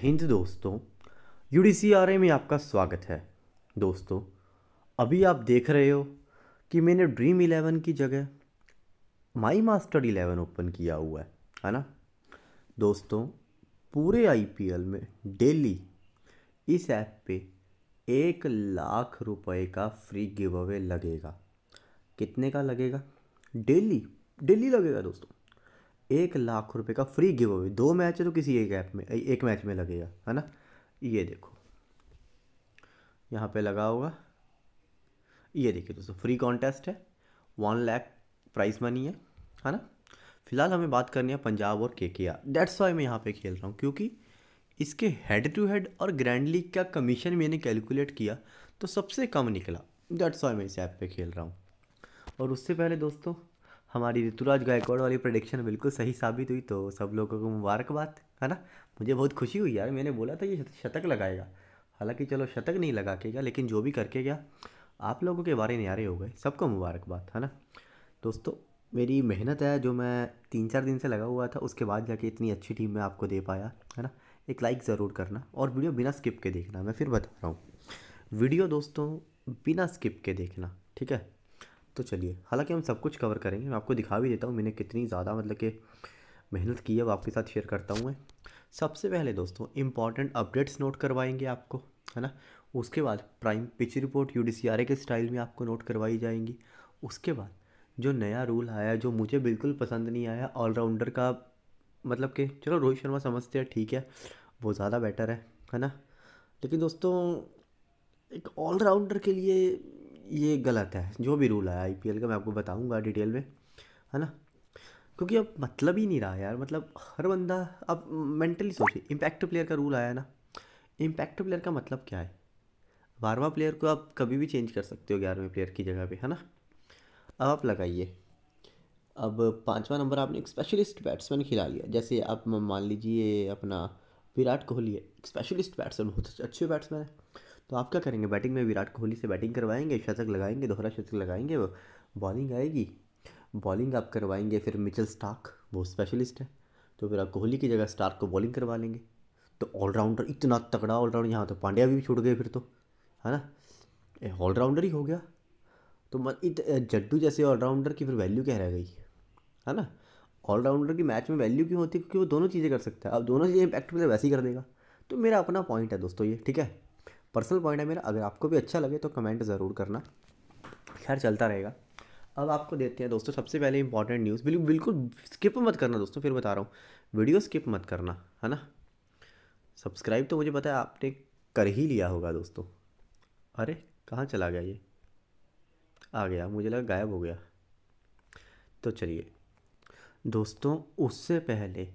हिंद दोस्तों U D में आपका स्वागत है दोस्तों अभी आप देख रहे हो कि मैंने ड्रीम इलेवन की जगह माई मास्टर इलेवन ओपन किया हुआ है है ना दोस्तों पूरे आईपीएल में डेली इस ऐप पे एक लाख रुपए का फ्री गिव अवे लगेगा कितने का लगेगा डेली डेली लगेगा दोस्तों एक लाख रुपए का फ्री गिव अवे दो मैच है तो किसी एक ऐप में एक मैच में लगेगा है ना ये देखो यहाँ पे लगा होगा ये देखिए दोस्तों फ्री कॉन्टेस्ट है वन लैख प्राइस मनी है है ना फिलहाल हमें बात करनी है पंजाब और के के आर डेट्स वाई मैं यहाँ पे खेल रहा हूँ क्योंकि इसके हेड टू हेड और ग्रैंड लीग का कमीशन मैंने कैलकुलेट किया तो सबसे कम निकला डेट्स वाई मैं इस ऐप पे खेल रहा हूँ और उससे पहले दोस्तों हमारी ऋतुराज गायकवाड़ वाली प्रडिक्शन बिल्कुल सही साबित हुई तो सब लोगों को मुबारकबाद है ना मुझे बहुत खुशी हुई यार मैंने बोला था ये शतक लगाएगा हालांकि चलो शतक नहीं लगा के गया लेकिन जो भी करके गया आप लोगों के बारे न्यारे हो गए सबको मुबारकबाद है ना दोस्तों मेरी मेहनत है जो मैं तीन चार दिन से लगा हुआ था उसके बाद जाके इतनी अच्छी टीम मैं आपको दे पाया है ना एक लाइक ज़रूर करना और वीडियो बिना स्किप के देखना मैं फिर बता रहा हूँ वीडियो दोस्तों बिना स्किप के देखना ठीक है तो चलिए हालांकि हम सब कुछ कवर करेंगे मैं आपको दिखा भी देता हूँ मैंने कितनी ज़्यादा मतलब कि मेहनत की है वो आपके साथ शेयर करता हूँ मैं सबसे पहले दोस्तों इंपॉर्टेंट अपडेट्स नोट करवाएंगे आपको है ना उसके बाद प्राइम पिच रिपोर्ट यू के स्टाइल में आपको नोट करवाई जाएंगी उसके बाद जो नया रूल आया जो मुझे बिल्कुल पसंद नहीं आया ऑलराउंडर का मतलब कि चलो रोहित शर्मा समझते हैं ठीक है वो ज़्यादा बेटर है है ना लेकिन दोस्तों एक ऑलराउंडर के लिए ये गलत है जो भी रूल आया आई का मैं आपको बताऊँगा डिटेल में है ना क्योंकि अब मतलब ही नहीं रहा यार मतलब हर बंदा अब मेंटली सोचिए इम्पैक्ट प्लेयर का रूल आया ना इम्पैक्ट प्लेयर का मतलब क्या है बारहवा प्लेयर को आप कभी भी चेंज कर सकते हो ग्यारहवें प्लेयर की जगह पे है ना अब आप लगाइए अब पाँचवा नंबर आपने एक स्पेशलिस्ट बैट्समैन खिला लिया जैसे आप मान लीजिए अपना विराट कोहली है स्पेशलिस्ट बैट्समैन बहुत अच्छे बैट्समैन है तो आप क्या करेंगे बैटिंग में विराट कोहली से बैटिंग करवाएंगे शतक लगाएंगे दोहरा शतक लगाएंगे वो बॉलिंग आएगी बॉलिंग आप करवाएंगे फिर मिचल स्टार्क वो स्पेशलिस्ट है तो विराट कोहली की जगह स्टार्क को बॉलिंग करवा लेंगे तो ऑलराउंडर इतना तगड़ा ऑलराउंडर यहाँ तो पांड्या भी छूट गए फिर तो है ना ऑलराउंडर ही हो गया तो मत इत जड्डू जैसे ऑलराउंडर की फिर वैल्यू क्या रह गई है ना ऑलराउंडर की मैच में वैल्यू क्यों होती है क्योंकि वो दोनों चीज़ें कर सकता है अब दोनों चीज़ें इम्पैक्ट मतलब वैसे ही कर देगा तो मेरा अपना पॉइंट है दोस्तों ये ठीक है पर्सनल पॉइंट है मेरा अगर आपको भी अच्छा लगे तो कमेंट ज़रूर करना खैर चलता रहेगा अब आपको देते हैं दोस्तों सबसे पहले इंपॉर्टेंट न्यूज़ बिल्कुल बिल्कुल स्किप मत करना दोस्तों फिर बता रहा हूँ वीडियो स्किप मत करना है ना सब्सक्राइब तो मुझे पता है आपने कर ही लिया होगा दोस्तों अरे कहाँ चला गया ये आ गया मुझे लगा गायब हो गया तो चलिए दोस्तों उससे पहले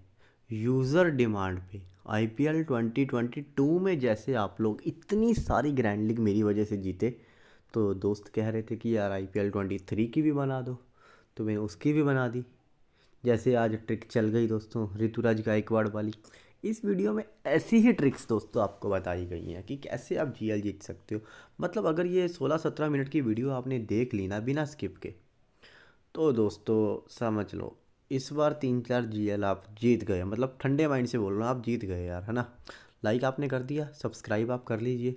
यूज़र डिमांड पे आईपीएल 2022 में जैसे आप लोग इतनी सारी ग्रैंड लीग मेरी वजह से जीते तो दोस्त कह रहे थे कि यार आईपीएल 23 की भी बना दो तो मैंने उसकी भी बना दी जैसे आज ट्रिक चल गई दोस्तों ऋतुराज गायकवाड़ वाली इस वीडियो में ऐसी ही ट्रिक्स दोस्तों आपको बताई गई हैं कि कैसे आप जीएल जीत सकते हो मतलब अगर ये 16-17 मिनट की वीडियो आपने देख ली ना बिना स्किप के तो दोस्तों समझ लो इस बार तीन चार जी आप जीत गए मतलब ठंडे माइंड से बोल रहा हूँ आप जीत गए यार है ना लाइक आपने कर दिया सब्सक्राइब आप कर लीजिए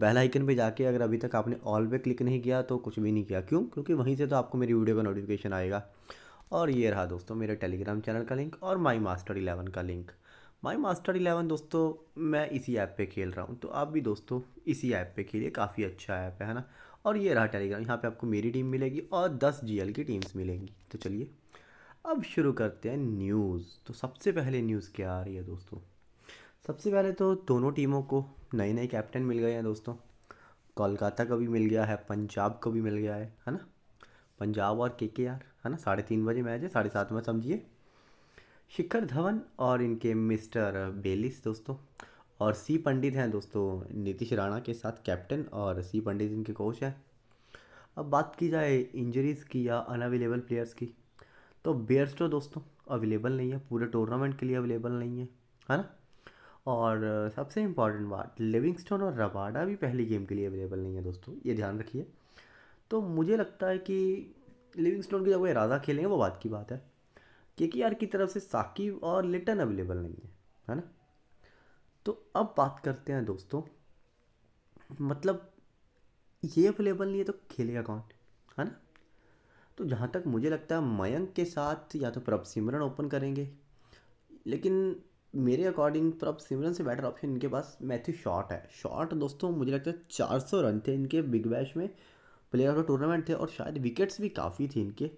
बेल आइकन पे जाके अगर अभी तक आपने ऑल पे क्लिक नहीं किया तो कुछ भी नहीं किया क्यों क्योंकि वहीं से तो आपको मेरी वीडियो का नोटिफिकेशन आएगा और ये रहा दोस्तों मेरे टेलीग्राम चैनल का लिंक और माई मास्टर इलेवन का लिंक माई मास्टर इलेवन दोस्तों मैं इसी ऐप पे खेल रहा हूँ तो आप भी दोस्तों इसी ऐप पे खेलिए काफ़ी अच्छा ऐप है ना और ये रहा टेलीग्राम यहाँ पे आपको मेरी टीम मिलेगी और दस जी की टीम्स मिलेंगी तो चलिए अब शुरू करते हैं न्यूज़ तो सबसे पहले न्यूज़ क्या आ रही है दोस्तों सबसे पहले तो दोनों टीमों को नए नए कैप्टन मिल गए हैं दोस्तों कोलकाता का भी मिल गया है पंजाब को भी मिल गया है है ना पंजाब और के के आर है ना साढ़े तीन बजे मैच है साढ़े सात में समझिए शिखर धवन और इनके मिस्टर बेलिस दोस्तों और सी पंडित हैं दोस्तों नीतीश राणा के साथ कैप्टन और सी पंडित इनके कोच हैं अब बात की जाए इंजरीज़ की या अनअवेलेबल प्लेयर्स की तो बेयर स्टो दोस्तों अवेलेबल नहीं है पूरे टूर्नामेंट के लिए अवेलेबल नहीं है है ना और सबसे इम्पॉर्टेंट बात लिविंगस्टोन और रबाडा भी पहली गेम के लिए अवेलेबल नहीं है दोस्तों ये ध्यान रखिए तो मुझे लगता है कि लिविंगस्टोन की जब वो इरादा खेलेंगे वो बात की बात है के के की तरफ से साकिब और लिटन अवेलेबल नहीं है है ना तो अब बात करते हैं दोस्तों मतलब ये अवेलेबल नहीं है तो खेलेगा कौन है ना तो जहाँ तक मुझे लगता है मयंक के साथ या तो प्रभ सिमरन ओपन करेंगे लेकिन मेरे अकॉर्डिंग प्रभ सिमरन से बेटर ऑप्शन इनके पास मैथ्यू शॉट है शॉट दोस्तों मुझे लगता है चार सौ रन थे इनके बिग बैश में प्लेयर ऑफ द टूर्नामेंट थे और शायद विकेट्स भी काफ़ी थी इनके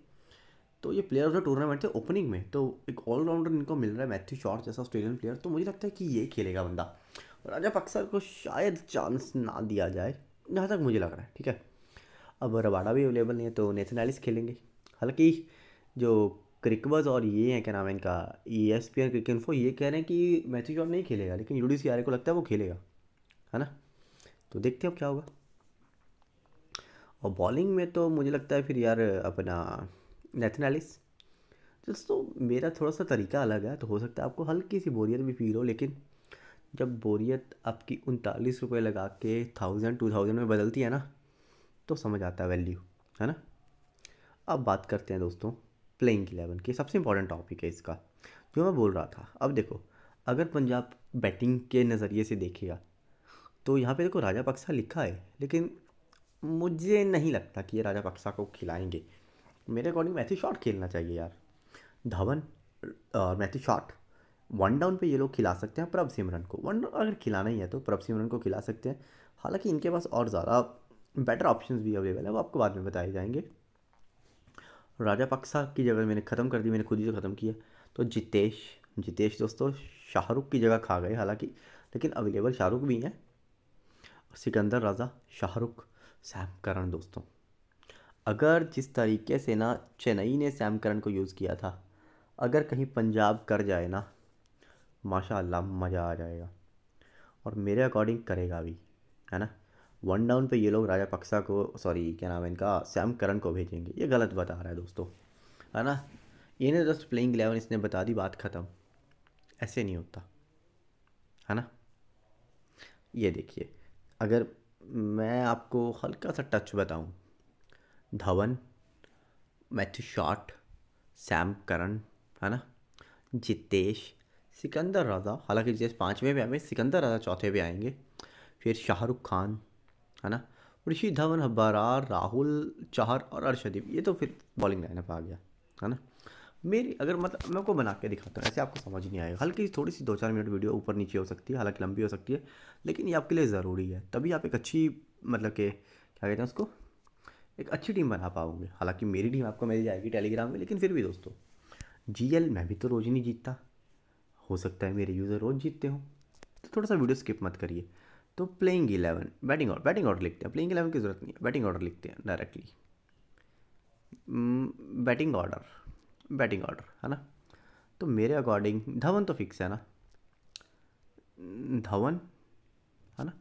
तो ये प्लेयर ऑफ द टूर्नामेंट थे ओपनिंग में तो एक ऑलराउंडर इनको मिल रहा है मैथ्यू शॉट जैसा ऑस्ट्रेलियन प्लेयर तो मुझे लगता है कि ये खेलेगा बंदा राजा पक्सर को शायद चांस ना दिया जाए जहाँ तक मुझे लग रहा है ठीक है अब रबाडा भी अवेलेबल नहीं है तो एलिस खेलेंगे हालांकि जो क्रिकबर्स और ये हैं क्या नाम है इनका E S P N cricket info ये कह रहे हैं कि मैथ्यू जॉन तो नहीं खेलेगा लेकिन यू डी सी आर को लगता है वो खेलेगा है ना तो देखते हैं अब क्या होगा और बॉलिंग में तो मुझे लगता है फिर यार अपना नेथन एलिस दोस्तों मेरा थोड़ा सा तरीका अलग है तो हो सकता है आपको हल्की सी बोरियत भी फील हो लेकिन जब बोरियत आपकी उनतालीस रुपये लगा के थाउजेंड टू थाउजेंड में बदलती है ना तो समझ आता है वैल्यू है ना अब बात करते हैं दोस्तों प्लेइंग इलेवन की सबसे इंपॉर्टेंट टॉपिक है इसका जो मैं बोल रहा था अब देखो अगर पंजाब बैटिंग के नज़रिए से देखेगा तो यहाँ पे देखो राजा पक्सा लिखा है लेकिन मुझे नहीं लगता कि ये राजा पक्सा को खिलाएंगे मेरे अकॉर्डिंग मैथ्यू शॉट खेलना चाहिए यार धवन और मैथ्यू शॉट वन डाउन पे ये लोग खिला सकते हैं प्रभ सिमरन को वन डाउन अगर खिलाना ही है तो प्रभ सिमरन को खिला सकते हैं हालांकि इनके पास और ज़्यादा बेटर ऑप्शंस भी अवेलेबल है वो आपको बाद में बताए जाएंगे राजा पक्सा की जगह मैंने ख़त्म कर दी मैंने खुद ही से ख़त्म किया तो जितेश जितेश दोस्तों शाहरुख की जगह खा गए हालांकि लेकिन अवेलेबल शाहरुख भी हैं सिकंदर राजा शाहरुख सैम करण दोस्तों अगर जिस तरीके से ना चेन्नई ने सैम करण को यूज़ किया था अगर कहीं पंजाब कर जाए ना माशा मज़ा आ जाएगा और मेरे अकॉर्डिंग करेगा भी है ना वन डाउन पे ये लोग राजा पक्सा को सॉरी क्या नाम है इनका सैम करण को भेजेंगे ये गलत बता रहा है दोस्तों है ना इन्हें जस्ट प्लेइंग इलेवन इसने बता दी बात ख़त्म ऐसे नहीं होता है ना ये देखिए अगर मैं आपको हल्का सा टच बताऊं Dhawan Matthew Short Sam Curran है ना जितेश सिकंदर राजा हालांकि जितेश पाँचवें पे आएंगे सिकंदर राजा चौथे पे आएंगे फिर शाहरुख खान है ना ऋषि धवन हब्बारार राहुल चाहर और अर्शदीप ये तो फिर बॉलिंग लाइनअप आ गया है ना मेरी अगर मतलब मैं आपको बना के दिखाता हूँ ऐसे आपको समझ नहीं आएगा हल्की थोड़ी सी दो चार मिनट वीडियो ऊपर नीचे हो सकती है हालांकि लंबी हो सकती है लेकिन ये आपके लिए ज़रूरी है तभी आप एक अच्छी मतलब के क्या कहते हैं उसको एक अच्छी टीम बना पाओगे हालांकि मेरी टीम आपको मिल जाएगी टेलीग्राम में लेकिन फिर भी दोस्तों जी एल मैं भी तो रोज़ नहीं जीतता हो सकता है मेरे यूज़र रोज़ जीतते हों तो थोड़ा सा वीडियो स्किप मत करिए तो playing eleven batting order batting order लिखते हैं प्लेइंग इलेवन की जरूरत नहीं है बैटिंग ऑर्डर लिखते हैं directly batting order batting order है ना तो मेरे अकॉर्डिंग धवन तो फिक्स है ना धवन है ना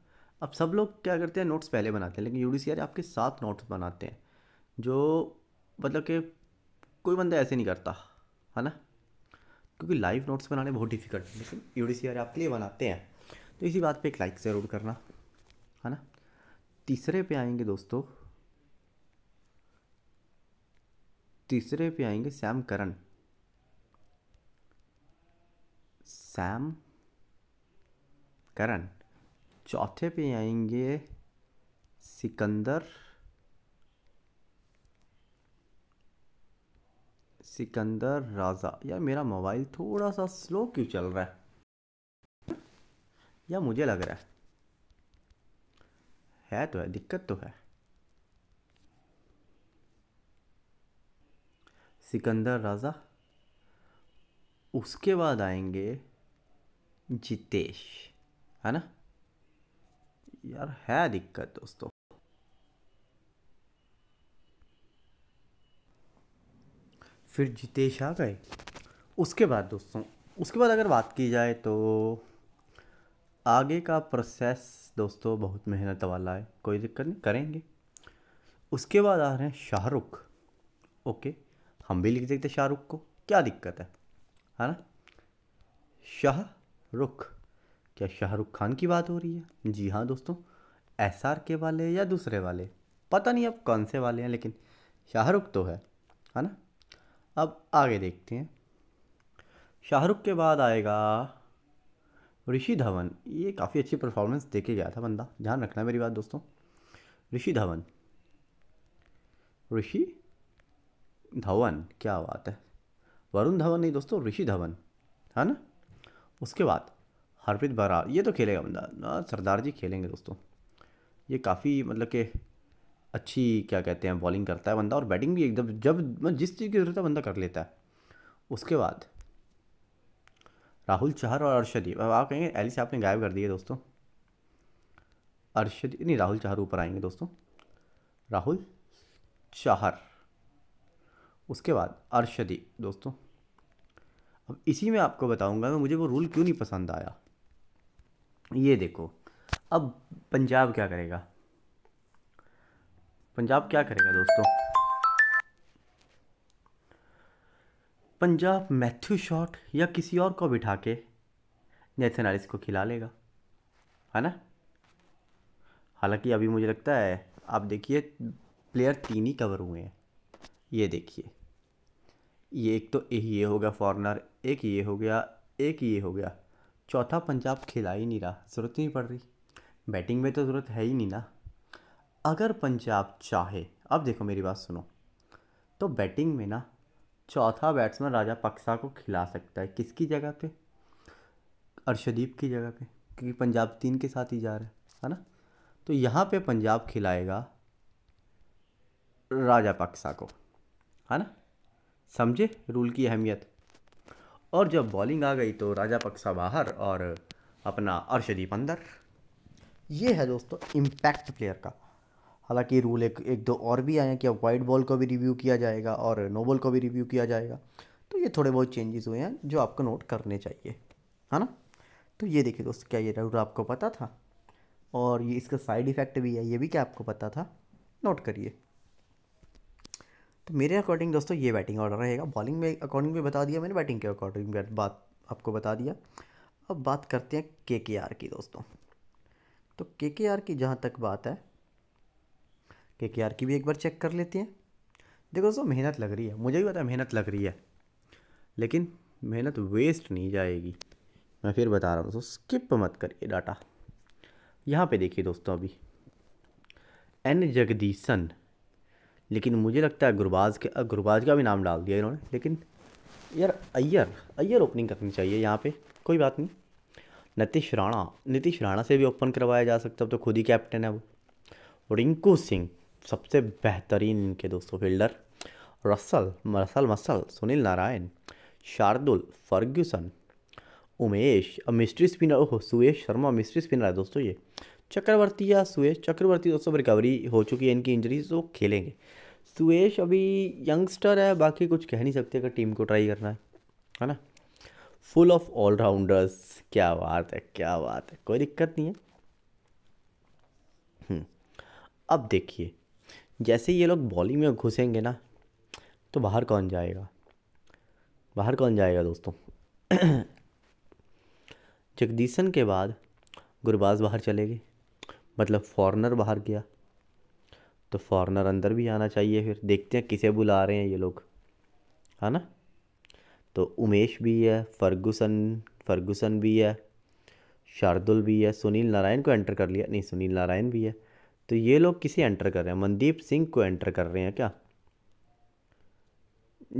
अब सब लोग क्या करते हैं नोट्स पहले बनाते हैं लेकिन यू आपके सात नोट्स बनाते हैं जो मतलब कि कोई बंदा ऐसे नहीं करता है ना क्योंकि लाइव नोट्स बनाने बहुत डिफिकल्ट है लेकिन यू आपके लिए बनाते हैं तो इसी बात पे एक लाइक ज़रूर करना है ना तीसरे पे आएंगे दोस्तों तीसरे पे आएंगे सैम करण सैम करण चौथे पे आएंगे सिकंदर सिकंदर राजा यार मेरा मोबाइल थोड़ा सा स्लो क्यों चल रहा है या मुझे लग रहा है है तो है दिक्कत तो है सिकंदर राजा उसके बाद आएंगे जितेश है ना यार है दिक्कत दोस्तों फिर जितेश आ गए उसके बाद दोस्तों उसके बाद अगर बात की जाए तो आगे का प्रोसेस दोस्तों बहुत मेहनत वाला है कोई दिक्कत नहीं करेंगे उसके बाद आ रहे हैं शाहरुख ओके हम भी लिख देते शाहरुख को क्या दिक्कत है है ना शाहरुख क्या शाहरुख खान की बात हो रही है जी हाँ दोस्तों एस आर के वाले या दूसरे वाले पता नहीं अब कौन से वाले हैं लेकिन शाहरुख तो है है ना अब आगे देखते हैं शाहरुख के बाद आएगा ऋषि धवन ये काफ़ी अच्छी परफॉर्मेंस दे के गया था बंदा ध्यान रखना मेरी बात दोस्तों ऋषि धवन ऋषि धवन क्या बात है वरुण धवन नहीं दोस्तों ऋषि धवन है ना उसके बाद हरप्रीत बरार ये तो खेलेगा बंदा सरदार जी खेलेंगे दोस्तों ये काफ़ी मतलब के अच्छी क्या कहते हैं बॉलिंग करता है बंदा और बैटिंग भी एकदम जब जिस चीज़ की ज़रूरत है बंदा कर लेता है उसके बाद राहुल चहर और अर्शदीप अब आप कहेंगे एलिस आपने गायब कर दिए दोस्तों अर्शद नहीं राहुल चहर ऊपर आएंगे दोस्तों राहुल चहर उसके बाद अर्शदीप दोस्तों अब इसी में आपको बताऊंगा मैं मुझे वो रूल क्यों नहीं पसंद आया ये देखो अब पंजाब क्या करेगा पंजाब क्या करेगा दोस्तों पंजाब मैथ्यू शॉट या किसी और को बिठा के नेथन को खिला लेगा है ना हालांकि अभी मुझे लगता है आप देखिए प्लेयर तीन ही कवर हुए हैं ये देखिए ये एक तो एक ये हो गया फॉरनर एक ये हो गया एक ये हो गया चौथा पंजाब खिला ही नहीं रहा ज़रूरत नहीं पड़ रही बैटिंग में तो ज़रूरत है ही नहीं ना अगर पंजाब चाहे अब देखो मेरी बात सुनो तो बैटिंग में ना चौथा बैट्समैन राजा पक्सा को खिला सकता है किसकी जगह पे अर्शदीप की जगह पे क्योंकि पंजाब तीन के साथ ही जा रहा है है ना तो यहाँ पे पंजाब खिलाएगा राजा पक्सा को है ना समझे रूल की अहमियत और जब बॉलिंग आ गई तो राजा पक्सा बाहर और अपना अर्शदीप अंदर ये है दोस्तों इम्पैक्ट प्लेयर का हालांकि रूल एक एक दो और भी आए हैं कि अब वाइड बॉल को भी रिव्यू किया जाएगा और नो बॉल को भी रिव्यू किया जाएगा तो ये थोड़े बहुत चेंजेस हुए हैं जो आपको नोट करने चाहिए है ना तो ये देखिए दोस्त क्या ये रूल आपको पता था और ये इसका साइड इफ़ेक्ट भी है ये भी क्या आपको पता था नोट करिए तो मेरे अकॉर्डिंग दोस्तों ये बैटिंग ऑर्डर रहेगा बॉलिंग में अकॉर्डिंग में बता दिया मैंने बैटिंग के अकॉर्डिंग बात आपको बता दिया अब बात करते हैं के के आर की दोस्तों तो के के आर की जहाँ तक बात है के के आर की भी एक बार चेक कर लेते हैं देखो दोस्तों मेहनत लग रही है मुझे भी पता है मेहनत लग रही है लेकिन मेहनत वेस्ट नहीं जाएगी मैं फिर बता रहा हूँ दोस्तों स्किप मत करिए डाटा यहाँ पे देखिए दोस्तों अभी एन जगदीशन लेकिन मुझे लगता है गुरबाज के गुरबाज का भी नाम डाल दिया इन्होंने लेकिन यार अय्यर अय्यर ओपनिंग करनी चाहिए यहाँ पे कोई बात नहीं नितिश राणा नितीश राणा से भी ओपन करवाया जा सकता है तो खुद ही कैप्टन है वो रिंकू सिंह सबसे बेहतरीन इनके दोस्तों fielder Russell Russell muscle Sunil Narine Shardul Ferguson Umesh अब mystery spinner oh Suyash Sharma mystery spinner है दोस्तों ये चक्रवर्ती या सुश चक्रवर्ती दोस्तों रिकवरी हो चुकी है इनकी इंजरीज तो खेलेंगे सुयश अभी यंगस्टर है बाकी कुछ कह नहीं सकते अगर टीम को ट्राई करना है है ना फुल ऑफ ऑलराउंडर्स क्या बात है क्या बात है कोई दिक्कत नहीं है हम्म, अब देखिए जैसे ये लोग बॉलिंग में घुसेंगे ना तो बाहर कौन जाएगा बाहर कौन जाएगा दोस्तों जगदीशन के बाद गुरबाज बाहर चले गए मतलब फॉरनर बाहर गया तो फॉरनर अंदर भी आना चाहिए फिर देखते हैं किसे बुला रहे हैं ये लोग है ना तो उमेश भी है फर्गूसन फर्गूसन भी है शार्दुल भी है सुनील नारायण को एंटर कर लिया नहीं सुनील नारायण भी है तो ये लोग किसे एंटर कर रहे हैं मनदीप सिंह को एंटर कर रहे हैं क्या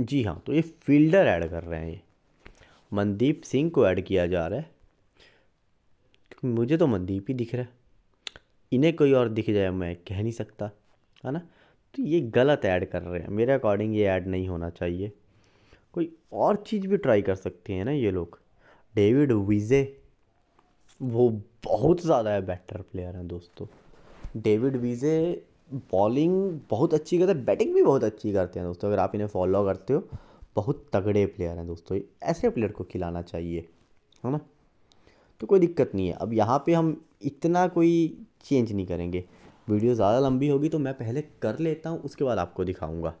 जी हाँ तो ये फील्डर ऐड कर रहे हैं ये मनदीप सिंह को ऐड किया जा रहा है क्योंकि मुझे तो मनदीप ही दिख रहा है इन्हें कोई और दिख जाए मैं कह नहीं सकता है ना तो ये गलत ऐड कर रहे हैं मेरे अकॉर्डिंग ये ऐड नहीं होना चाहिए कोई और चीज़ भी ट्राई कर सकते हैं ना ये लोग डेविड विज़े वो बहुत ज़्यादा बेटर प्लेयर हैं दोस्तों डेविड वीजे बॉलिंग बहुत अच्छी करते हैं बैटिंग भी बहुत अच्छी करते हैं दोस्तों अगर आप इन्हें फॉलो करते हो बहुत तगड़े प्लेयर हैं दोस्तों ऐसे प्लेयर को खिलाना चाहिए है ना तो कोई दिक्कत नहीं है अब यहाँ पे हम इतना कोई चेंज नहीं करेंगे वीडियो ज़्यादा लंबी होगी तो मैं पहले कर लेता हूँ उसके बाद आपको दिखाऊँगा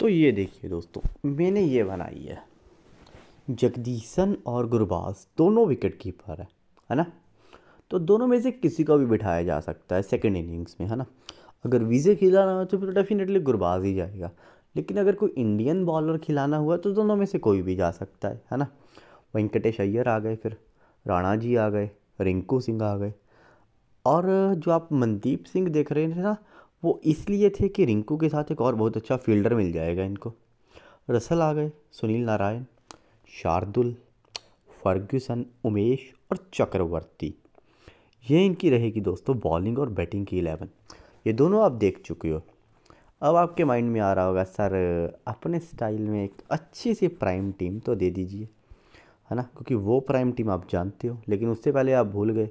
तो ये देखिए दोस्तों मैंने ये बनाई है जगदीशन और गुरबाज दोनों विकेट कीपर है है ना तो दोनों में से किसी को भी बिठाया जा सकता है सेकेंड इनिंग्स में है ना अगर वीज़े खिलाना हो तो फिर डेफिनेटली तो गुरबाज ही जाएगा लेकिन अगर कोई इंडियन बॉलर खिलाना हुआ तो दोनों में से कोई भी जा सकता है है ना वेंकटेश अय्यर आ गए फिर राणा जी आ गए रिंकू सिंह आ गए और जो आप मनदीप सिंह देख रहे थे ना वो इसलिए थे कि रिंकू के साथ एक और बहुत अच्छा फील्डर मिल जाएगा इनको रसल आ गए सुनील नारायण शार्दुल फर्ग्यूसन उमेश और चक्रवर्ती ये इनकी रहेगी दोस्तों बॉलिंग और बैटिंग की इलेवन ये दोनों आप देख चुके हो अब आपके माइंड में आ रहा होगा सर अपने स्टाइल में एक अच्छी सी प्राइम टीम तो दे दीजिए है ना क्योंकि वो प्राइम टीम आप जानते हो लेकिन उससे पहले आप भूल गए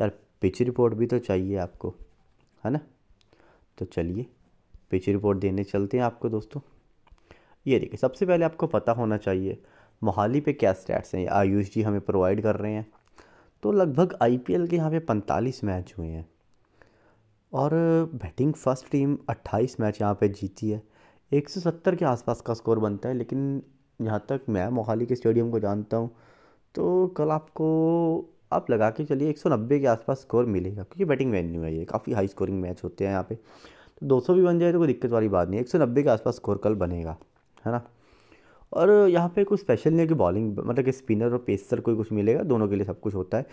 यार पिच रिपोर्ट भी तो चाहिए आपको है ना तो चलिए पिच रिपोर्ट देने चलते हैं आपको दोस्तों ये देखिए सबसे पहले आपको पता होना चाहिए मोहाली पे क्या स्टैट्स हैं आयुष जी हमें प्रोवाइड कर रहे हैं तो लगभग आईपीएल के यहाँ पे 45 मैच हुए हैं और बैटिंग फर्स्ट टीम 28 मैच यहाँ पे जीती है 170 के आसपास का स्कोर बनता है लेकिन यहाँ तक मैं मोहाली के स्टेडियम को जानता हूँ तो कल आपको आप लगा के चलिए 190 के आसपास स्कोर मिलेगा क्योंकि बैटिंग वेन्यू है ये काफ़ी हाई स्कोरिंग मैच होते हैं यहाँ पे तो 200 भी बन जाए तो कोई दिक्कत वाली बात नहीं सौ 190 के आसपास स्कोर कल बनेगा है ना और यहाँ पे कुछ स्पेशल नहीं है कि बॉलिंग मतलब कि स्पिनर और पेसर कोई कुछ मिलेगा दोनों के लिए सब कुछ होता है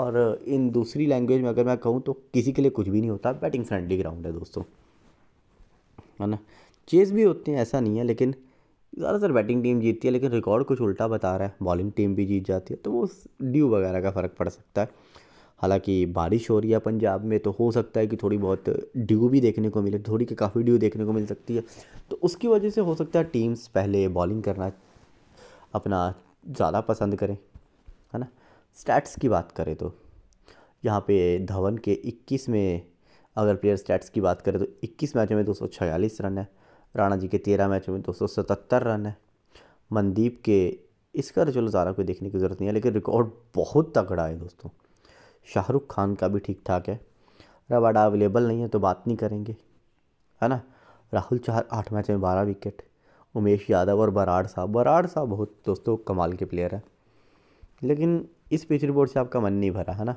और इन दूसरी लैंग्वेज में अगर मैं कहूँ तो किसी के लिए कुछ भी नहीं होता बैटिंग फ्रेंडली ग्राउंड है दोस्तों है ना चेज़ भी होते हैं ऐसा नहीं है लेकिन ज़्यादातर बैटिंग टीम जीतती है लेकिन रिकॉर्ड कुछ उल्टा बता रहा है बॉलिंग टीम भी जीत जाती है तो वो ड्यू वगैरह का फ़र्क पड़ सकता है हालांकि बारिश हो रही है पंजाब में तो हो सकता है कि थोड़ी बहुत ड्यू भी देखने को मिले थोड़ी के काफ़ी ड्यू देखने को मिल सकती है तो उसकी वजह से हो सकता है टीम्स पहले बॉलिंग करना अपना ज़्यादा पसंद करें है ना स्टैट्स की बात करें तो यहाँ पे धवन के 21 में अगर प्लेयर स्टैट्स की बात करें तो 21 मैचों में 246 रन है राणा जी के 13 मैचों में 277 रन है मनदीप के इसका तो चलो ज़्यादा कोई देखने की ज़रूरत नहीं है लेकिन रिकॉर्ड बहुत तगड़ा है दोस्तों शाहरुख खान का भी ठीक ठाक है रबाडा अवेलेबल नहीं है तो बात नहीं करेंगे है ना राहुल चार आठ मैच में बारह विकेट उमेश यादव और बराड़ साहब बराड़ साहब बहुत दोस्तों कमाल के प्लेयर हैं लेकिन इस पिच रिपोर्ट से आपका मन नहीं भरा है ना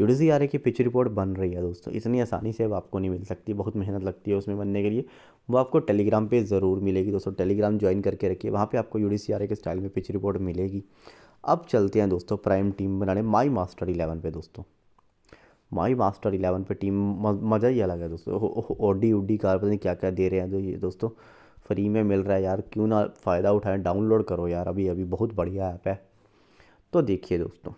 यूडीसी आर की पिच रिपोर्ट बन रही है दोस्तों इतनी आसानी से अब आपको नहीं मिल सकती बहुत मेहनत लगती है उसमें बनने के लिए वो आपको टेलीग्राम पे ज़रूर मिलेगी दोस्तों टेलीग्राम ज्वाइन करके रखिए वहाँ पे आपको यू डी के स्टाइल में पिच रिपोर्ट मिलेगी अब चलते हैं दोस्तों प्राइम टीम बनाने माई मास्टर इलेवन पे दोस्तों माई मास्टर इलेवन पे टीम मज़ा ही अलग है दोस्तों ओडी उडी कार पता नहीं क्या क्या दे रहे हैं जो तो ये दोस्तों फ्री में मिल रहा है यार क्यों ना फ़ायदा उठाएं डाउनलोड करो यार अभी अभी बहुत बढ़िया ऐप है तो देखिए दोस्तों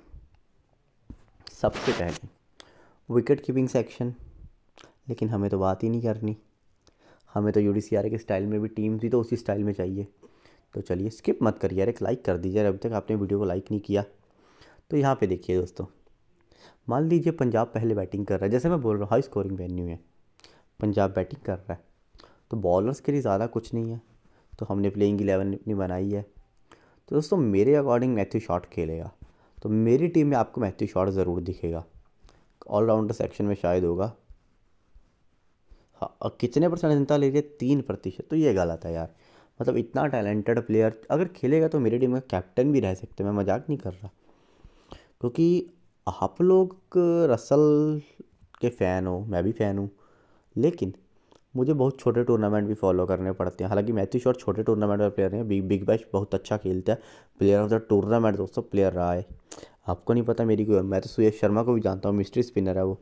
सबसे पहले विकेट कीपिंग सेक्शन लेकिन हमें तो बात ही नहीं करनी हमें तो यू डी सी आर के स्टाइल में भी टीम थी तो उसी स्टाइल में चाहिए तो चलिए स्किप मत करिए यार एक लाइक कर दीजिए अभी तक आपने वीडियो को लाइक नहीं किया तो यहाँ पे देखिए दोस्तों मान लीजिए पंजाब पहले बैटिंग कर रहा है जैसे मैं बोल रहा हूँ हाई स्कोरिंग वेन्यू है पंजाब बैटिंग कर रहा है तो बॉलर्स के लिए ज़्यादा कुछ नहीं है तो हमने प्लेइंग इलेवन अपनी बनाई है तो दोस्तों मेरे अकॉर्डिंग मैथ्यू शॉट खेलेगा तो मेरी टीम में आपको मैथ्यू शॉट ज़रूर दिखेगा ऑलराउंडर सेक्शन में शायद होगा हाँ कितने परसेंट जनता ले रही है तीन प्रतिशत तो ये गलत है यार मतलब इतना टैलेंटेड प्लेयर अगर खेलेगा तो मेरी टीम का कैप्टन भी रह सकते मैं मजाक नहीं कर रहा क्योंकि आप लोग रसल के फ़ैन हो मैं भी फ़ैन हूँ लेकिन मुझे बहुत छोटे टूर्नामेंट भी फॉलो करने पड़ते हैं हालांकि मैथ्यू शॉर्ट तो छोटे टूर्नामेंट में प्लेयर हैं बिग बिग बैश बहुत अच्छा खेलता है प्लेयर ऑफ द टूर्नामेंट दोस्तों प्लेयर रहा है आपको नहीं पता मेरी कोई मैं तो सुयश शर्मा को भी जानता हूँ मिस्ट्री स्पिनर है वो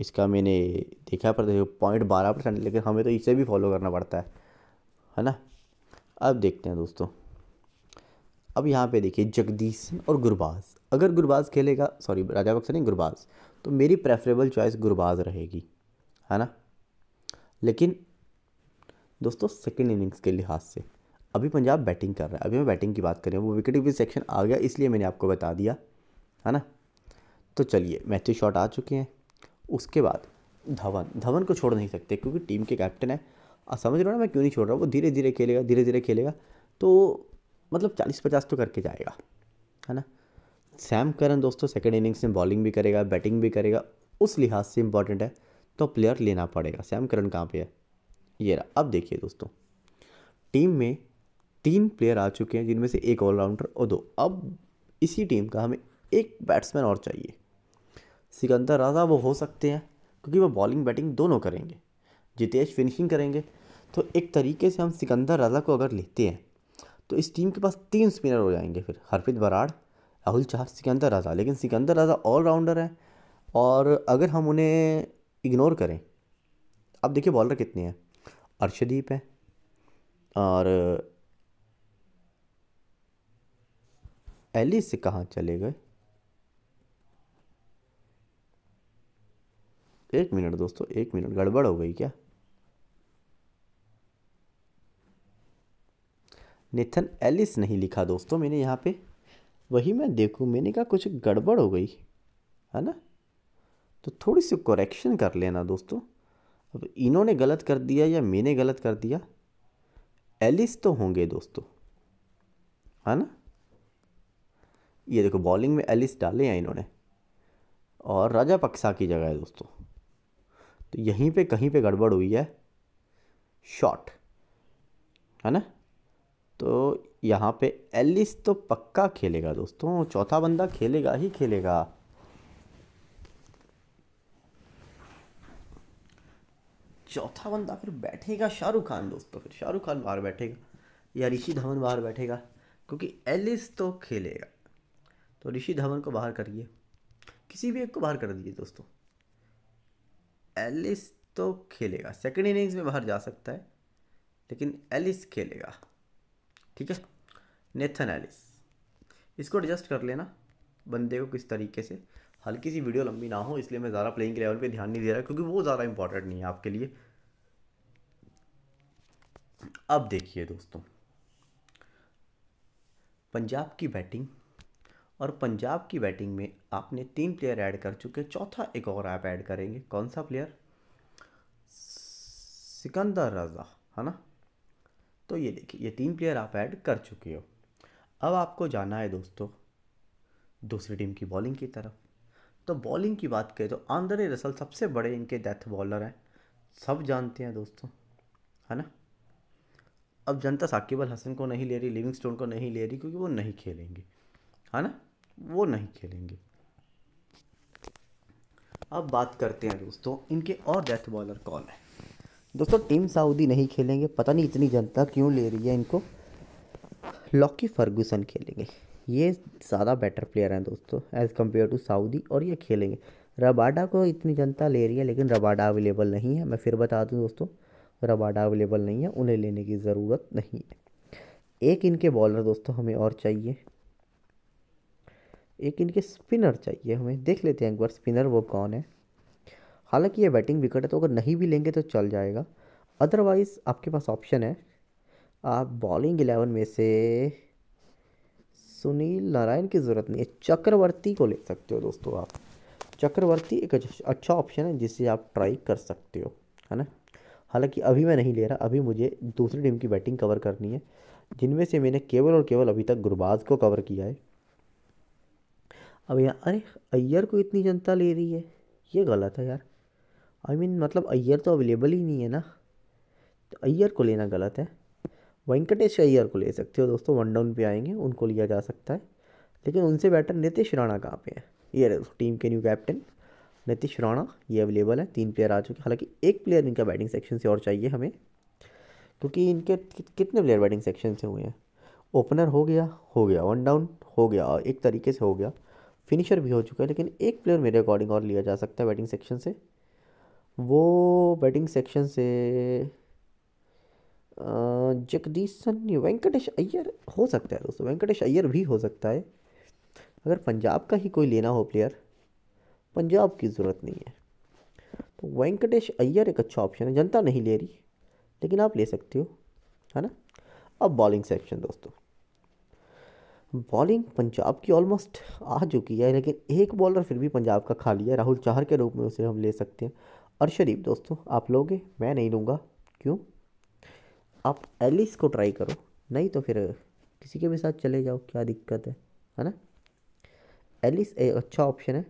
इसका मैंने देखा पर पॉइंट बारह परसेंट लेकिन हमें तो इसे भी फॉलो करना पड़ता है है ना अब देखते हैं दोस्तों अब यहाँ पे देखिए जगदीश सिंह और गुरबाज अगर गुरबाज खेलेगा सॉरी राजा बक्सर नहीं गुरबाज तो मेरी प्रेफरेबल चॉइस गुरबाज रहेगी है ना लेकिन दोस्तों सेकेंड इनिंग्स के लिहाज से अभी पंजाब बैटिंग कर रहा है अभी मैं बैटिंग की बात करें वो विकेट कीपिंग सेक्शन आ गया इसलिए मैंने आपको बता दिया है ना तो चलिए मैच शॉट आ चुके हैं उसके बाद धवन धवन को छोड़ नहीं सकते क्योंकि टीम के कैप्टन है और समझ रहे हो ना मैं क्यों नहीं छोड़ रहा वो धीरे धीरे खेलेगा धीरे धीरे खेलेगा तो मतलब चालीस पचास तो करके जाएगा है ना सैम करन दोस्तों सेकेंड इनिंग्स में बॉलिंग भी करेगा बैटिंग भी करेगा उस लिहाज से इंपॉर्टेंट है तो प्लेयर लेना पड़ेगा सैम करन कहाँ पर है ये रहा अब देखिए दोस्तों टीम में तीन प्लेयर आ चुके हैं जिनमें से एक ऑलराउंडर और दो अब इसी टीम का हमें एक बैट्समैन और चाहिए सिकंदर राजा वो हो सकते हैं क्योंकि वो बॉलिंग बैटिंग दोनों करेंगे जितेश फिनिशिंग करेंगे तो एक तरीके से हम सिकंदर राजा को अगर लेते हैं तो इस टीम के पास तीन स्पिनर हो जाएंगे फिर हरप्रीत बराड़ राहुल चाह सिकंदर राजा लेकिन सिकंदर राजा ऑलराउंडर हैं और अगर हम उन्हें इग्नोर करें अब देखिए बॉलर कितने हैं अर्शदीप हैं और एलिस से कहाँ चले गए एक मिनट दोस्तों एक मिनट गड़बड़ हो गई क्या नेथन एलिस नहीं लिखा दोस्तों मैंने यहाँ पे वही मैं देखूँ मैंने कहा कुछ गड़बड़ हो गई है ना तो थोड़ी सी करेक्शन कर लेना दोस्तों अब इन्होंने गलत कर दिया या मैंने गलत कर दिया एलिस तो होंगे दोस्तों है ना ये देखो बॉलिंग में एलिस डाले हैं इन्होंने और राजा पक्सा की जगह है दोस्तों तो यहीं पे कहीं पे गड़बड़ हुई है शॉट है ना तो यहाँ पे एलिस तो पक्का खेलेगा दोस्तों चौथा बंदा खेलेगा ही खेलेगा चौथा बंदा फिर बैठेगा शाहरुख खान दोस्तों फिर शाहरुख खान बाहर बैठेगा या ऋषि धवन बाहर बैठेगा क्योंकि एलिस तो खेलेगा तो ऋषि धवन को बाहर करिए किसी भी एक को बाहर कर दीजिए दोस्तों एलिस तो खेलेगा सेकेंड इनिंग्स में बाहर जा सकता है लेकिन एलिस खेलेगा ठीक है नेथन एलिस इसको एडजस्ट कर लेना बंदे को किस तरीके से हल्की सी वीडियो लंबी ना हो इसलिए मैं ज़्यादा प्लेइंग के लेवल पे ध्यान नहीं दे रहा क्योंकि वो ज़्यादा इंपॉर्टेंट नहीं है आपके लिए अब देखिए दोस्तों पंजाब की बैटिंग और पंजाब की बैटिंग में आपने तीन प्लेयर ऐड कर चुके चौथा एक और आप ऐड करेंगे कौन सा प्लेयर सिकंदर रजा है ना तो ये देखिए ये तीन प्लेयर आप ऐड कर चुके हो अब आपको जाना है दोस्तों दूसरी टीम की बॉलिंग की तरफ तो बॉलिंग की बात करें तो आंद्रे रसल सबसे बड़े इनके डेथ बॉलर हैं सब जानते हैं दोस्तों है ना अब जनता साकिब अल हसन को नहीं ले रही लिविंग स्टोन को नहीं ले रही क्योंकि वो नहीं खेलेंगे है ना वो नहीं खेलेंगे अब बात करते हैं दोस्तों इनके और डेथ बॉलर कौन है दोस्तों टीम सऊदी नहीं खेलेंगे पता नहीं इतनी जनता क्यों ले रही है इनको लॉकी फर्गूसन खेलेंगे ये ज़्यादा बेटर प्लेयर हैं दोस्तों एज़ कम्पेयर टू सऊदी और ये खेलेंगे रबाडा को इतनी जनता ले रही है लेकिन रबाडा अवेलेबल नहीं है मैं फिर बता दूँ दोस्तों रबाडा अवेलेबल नहीं है उन्हें लेने की ज़रूरत नहीं है एक इनके बॉलर दोस्तों हमें और चाहिए एक इनके स्पिनर चाहिए हमें देख लेते हैं एक बार स्पिनर वो कौन है हालांकि ये बैटिंग विकेट है तो अगर नहीं भी लेंगे तो चल जाएगा अदरवाइज़ आपके पास ऑप्शन है आप बॉलिंग इलेवन में से सुनील नारायण की ज़रूरत नहीं है चक्रवर्ती को ले सकते हो दोस्तों आप चक्रवर्ती एक अच्छा ऑप्शन है जिसे आप ट्राई कर सकते हो है ना हालांकि अभी मैं नहीं ले रहा अभी मुझे दूसरी टीम की बैटिंग कवर करनी है जिनमें से मैंने केवल और केवल अभी तक गुरबाज को कवर किया है अब यहाँ अरे अय्यर को इतनी जनता ले रही है ये गलत है यार आई I मीन mean, मतलब अय्यर तो अवेलेबल ही नहीं है ना तो अय्यर को लेना गलत है वेंकटेश अय्यर को ले सकते हो दोस्तों वन डाउन पे आएंगे उनको लिया जा सकता है लेकिन उनसे बैटर नितिश राणा कहाँ पे है ये रहे टीम के न्यू कैप्टन नितिश राणा ये अवेलेबल है तीन प्लेयर आ चुके हालांकि एक प्लेयर इनका बैटिंग सेक्शन से और चाहिए हमें क्योंकि इनके कितने प्लेयर बैटिंग सेक्शन से हुए हैं ओपनर हो गया हो गया वन डाउन हो गया एक तरीके से हो गया फिनिशर भी हो चुका है लेकिन एक प्लेयर मेरे अकॉर्डिंग और लिया जा सकता है बैटिंग सेक्शन से वो बैटिंग सेक्शन से जगदीश सन्नी वेंकटेश अय्यर हो सकता है दोस्तों वेंकटेश अय्यर भी हो सकता है अगर पंजाब का ही कोई लेना हो प्लेयर पंजाब की ज़रूरत नहीं है तो वेंकटेश अय्यर एक अच्छा ऑप्शन है जनता नहीं ले रही लेकिन आप ले सकते हो है ना अब बॉलिंग सेक्शन दोस्तों बॉलिंग पंजाब की ऑलमोस्ट आ चुकी है लेकिन एक बॉलर फिर भी पंजाब का खाली है राहुल चाहर के रूप में उसे हम ले सकते हैं और शरीफ दोस्तों आप लोगे मैं नहीं लूँगा क्यों आप एलिस को ट्राई करो नहीं तो फिर किसी के भी साथ चले जाओ क्या दिक्कत है है ना एलिस एक अच्छा ऑप्शन है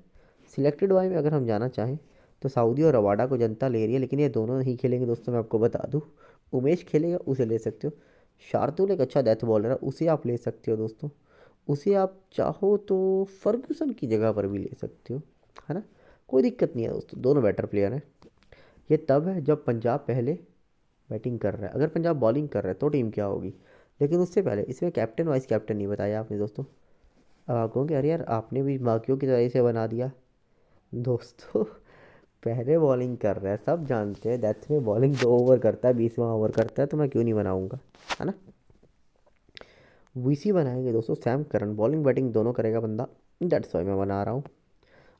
सिलेक्टेड वाई में अगर हम जाना चाहें तो सऊदी और रवाडा को जनता ले रही है लेकिन ये दोनों नहीं खेलेंगे दोस्तों मैं आपको बता दूँ उमेश खेलेगा उसे ले सकते हो शार्दुल एक अच्छा डेथ बॉलर है उसे आप ले सकते हो दोस्तों उसे आप चाहो तो फर्गूसन की जगह पर भी ले सकते हो है ना कोई दिक्कत नहीं है दोस्तों दोनों बेटर प्लेयर हैं ये तब है जब पंजाब पहले बैटिंग कर रहा है अगर पंजाब बॉलिंग कर रहा है तो टीम क्या होगी लेकिन उससे पहले इसमें कैप्टन वाइस कैप्टन नहीं बताया आपने दोस्तों अब आप कहोगे अरे यार आपने भी बाकियों की तरह से बना दिया दोस्तों पहले बॉलिंग कर रहा है सब जानते हैं डेथ में बॉलिंग दो ओवर करता है बीसवा ओवर करता है तो मैं क्यों नहीं बनाऊँगा है ना सी बनाएंगे दोस्तों सैम करन बॉलिंग बैटिंग दोनों करेगा बंदा डेट्स वाई मैं बना रहा हूँ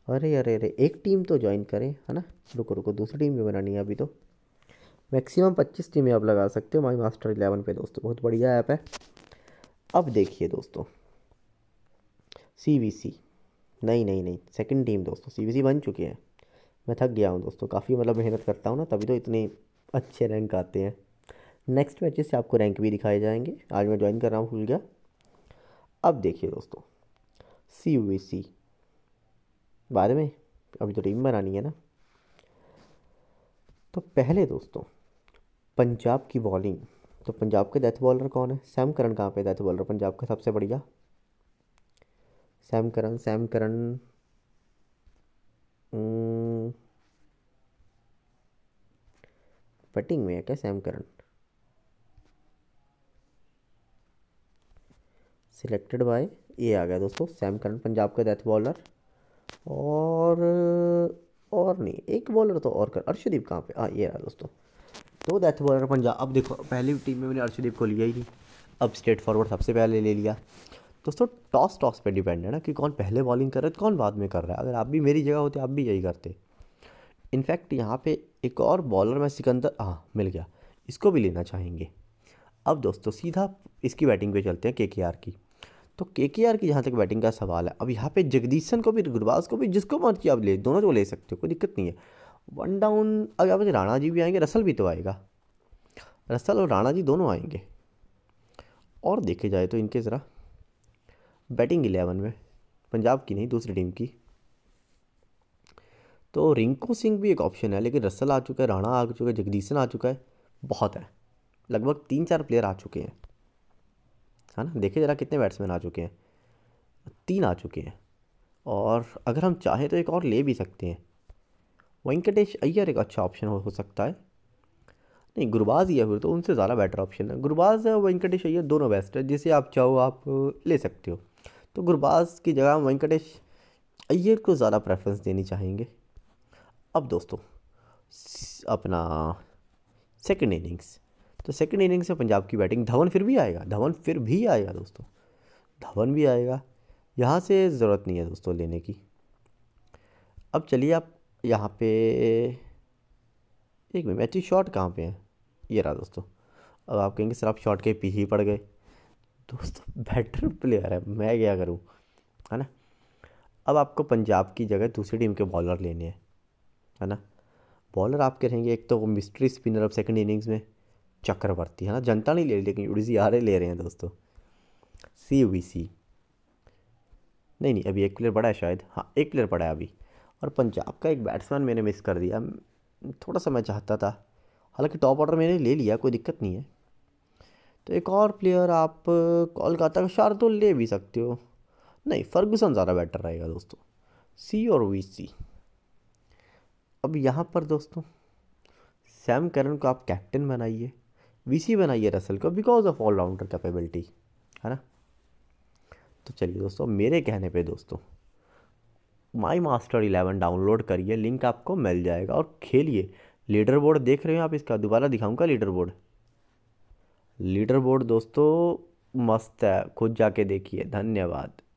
अरे अरे अरे एक टीम तो ज्वाइन करें है ना रुको रुको दूसरी टीम भी बनानी है अभी तो मैक्सिमम पच्चीस टीमें आप लगा सकते हो माई मास्टर इलेवन पे दोस्तों बहुत बढ़िया ऐप है अब देखिए दोस्तों सी वी सी नहीं नहीं नहीं सेकंड टीम दोस्तों सी वी सी बन चुकी है मैं थक गया हूँ दोस्तों काफ़ी मतलब मेहनत करता हूँ ना तभी तो इतने अच्छे रैंक आते हैं नेक्स्ट मैचेस से आपको रैंक भी दिखाए जाएंगे आज मैं ज्वाइन कर रहा हूँ भूल गया अब देखिए दोस्तों सी वी सी बाद में अभी तो टीम बनानी है ना तो पहले दोस्तों पंजाब की बॉलिंग तो पंजाब के डेथ बॉलर कौन है सैम करण कहाँ पे डेथ बॉलर पंजाब का सबसे बढ़िया सैम करण सैम करण बटिंग में है क्या सैम करण सिलेक्टेड बाय ये आ गया दोस्तों सैम करण पंजाब का डेथ बॉलर और और नहीं एक बॉलर तो और कर अर्शदीप कहाँ पे हाँ ये रहा दोस्तों दो डेथ बॉलर पंजाब अब देखो पहली टीम में मैंने अर्शदीप को लिया ही नहीं अब स्ट्रेट फॉरवर्ड सबसे पहले ले लिया दोस्तों टॉस टॉस पे डिपेंड है ना कि कौन पहले बॉलिंग कर रहा है तो कौन बाद में कर रहा है अगर आप भी मेरी जगह होते आप भी यही करते इनफैक्ट यहाँ पे एक और बॉलर मैं सिकंदर हाँ मिल गया इसको भी लेना चाहेंगे अब दोस्तों सीधा इसकी बैटिंग पे चलते हैं के की तो के के आर की जहाँ तक बैटिंग का सवाल है अब यहाँ पे जगदीशन को भी गुरबाज को भी जिसको मर्जी आप ले दोनों को ले सकते हो कोई दिक्कत नहीं है वन डाउन अगर आप राणा जी भी आएंगे रसल भी तो आएगा रसल और राणा जी दोनों आएंगे और देखे जाए तो इनके ज़रा बैटिंग इलेवन में पंजाब की नहीं दूसरी टीम की तो रिंकू सिंह भी एक ऑप्शन है लेकिन रसल आ चुका है राणा आ चुका है जगदीशन आ चुका है बहुत है लगभग तीन चार प्लेयर आ चुके हैं है ना देखिए ज़रा कितने बैट्समैन आ चुके हैं तीन आ चुके हैं और अगर हम चाहें तो एक और ले भी सकते हैं वेंकटेश अय्यर एक अच्छा ऑप्शन हो, हो सकता है नहीं गुरबाज या फिर तो उनसे ज़्यादा बेटर ऑप्शन है गुरबाज और वेंकटेश अय्यर दोनों बेस्ट है जिसे आप चाहो आप ले सकते हो तो गुरबाज की जगह हम वेंकटेश अय्यर को ज़्यादा प्रेफरेंस देनी चाहेंगे अब दोस्तों अपना सेकेंड इनिंग्स तो सेकेंड इनिंग्स से में पंजाब की बैटिंग धवन फिर भी आएगा धवन फिर भी आएगा दोस्तों धवन भी आएगा यहाँ से ज़रूरत नहीं है दोस्तों लेने की अब चलिए आप यहाँ पे एक मिनट मैची शॉट कहाँ पे है ये रहा दोस्तों अब आप कहेंगे सर आप शॉट के पी ही पड़ गए दोस्तों बेटर प्लेयर है मैं क्या करूँ है ना अब आपको पंजाब की जगह दूसरी टीम के बॉलर लेने हैं है ना बॉलर आपके रहेंगे एक तो मिस्ट्री स्पिनर अब सेकंड इनिंग्स में चक्रवर्ती है ना जनता नहीं ले रही लेकिन उड़ीसी आ रहे ले रहे हैं दोस्तों सी वी सी नहीं नहीं अभी एक प्लेयर पड़ा है शायद हाँ एक प्लेयर पड़ा है अभी और पंजाब का एक बैट्समैन मैंने मिस कर दिया थोड़ा सा मैं चाहता था हालांकि टॉप ऑर्डर मैंने ले लिया कोई दिक्कत नहीं है तो एक और प्लेयर आप कोलकाता का तो ले भी सकते हो नहीं फर्गूसन ज़्यादा बेटर रहेगा दोस्तों सी और वी सी अब यहाँ पर दोस्तों सैम करन को आप कैप्टन बनाइए वीसी बनाइए रसल को because of all rounder capability है ना तो चलिए दोस्तों मेरे कहने पे दोस्तों माई मास्टर इलेवन डाउनलोड करिए लिंक आपको मिल जाएगा और खेलिए लीडर बोर्ड देख रहे हो आप इसका दोबारा दिखाऊंगा लीडर बोर्ड लीडर बोर्ड दोस्तों मस्त है खुद जाके देखिए धन्यवाद